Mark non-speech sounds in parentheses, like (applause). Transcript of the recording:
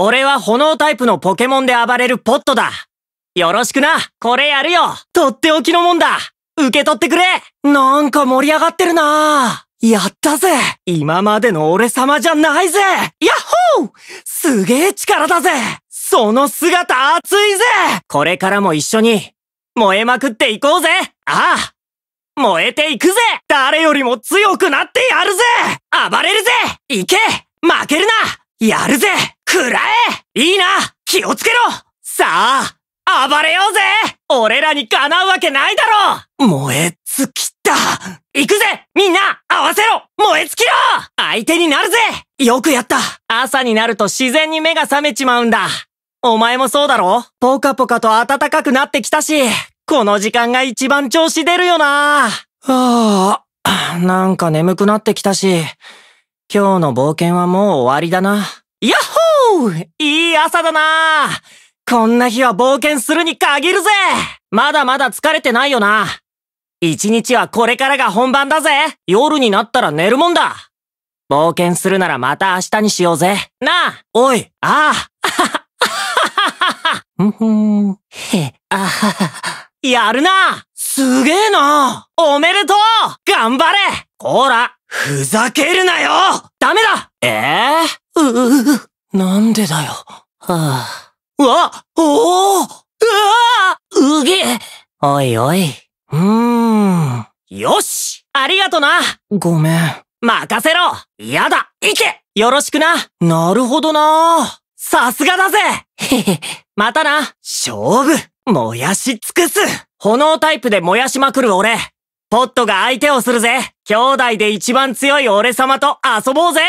俺は炎タイプのポケモンで暴れるポットだ。よろしくな。これやるよ。とっておきのもんだ。受け取ってくれ。なんか盛り上がってるなやったぜ今までの俺様じゃないぜヤッホーすげえ力だぜその姿熱いぜこれからも一緒に燃えまくっていこうぜああ燃えていくぜ誰よりも強くなってやるぜ暴れるぜ行け負けるなやるぜくらえいいな気をつけろさあ、暴れようぜ俺らにかなうわけないだろ燃え尽きた。行くぜみんな合わせろ燃え尽きろ相手になるぜよくやった朝になると自然に目が覚めちまうんだ。お前もそうだろぽかぽかと暖かくなってきたし、この時間が一番調子出るよな。はあ、なんか眠くなってきたし、今日の冒険はもう終わりだな。やっほおう、いい朝だなこんな日は冒険するに限るぜまだまだ疲れてないよな一日はこれからが本番だぜ夜になったら寝るもんだ冒険するならまた明日にしようぜなあおいああはは (laughs) あはは。やるなすげえなおめでとう頑張れこらふざけるなよダメだええー、ううう。なんでだよ。はあ。わおおうわうげおいおい。うーん。よしありがとなごめん。任せろやだ行けよろしくななるほどなさすがだぜへへ。(laughs) またな勝負燃やし尽くす炎タイプで燃やしまくる俺ポットが相手をするぜ兄弟で一番強い俺様と遊ぼうぜ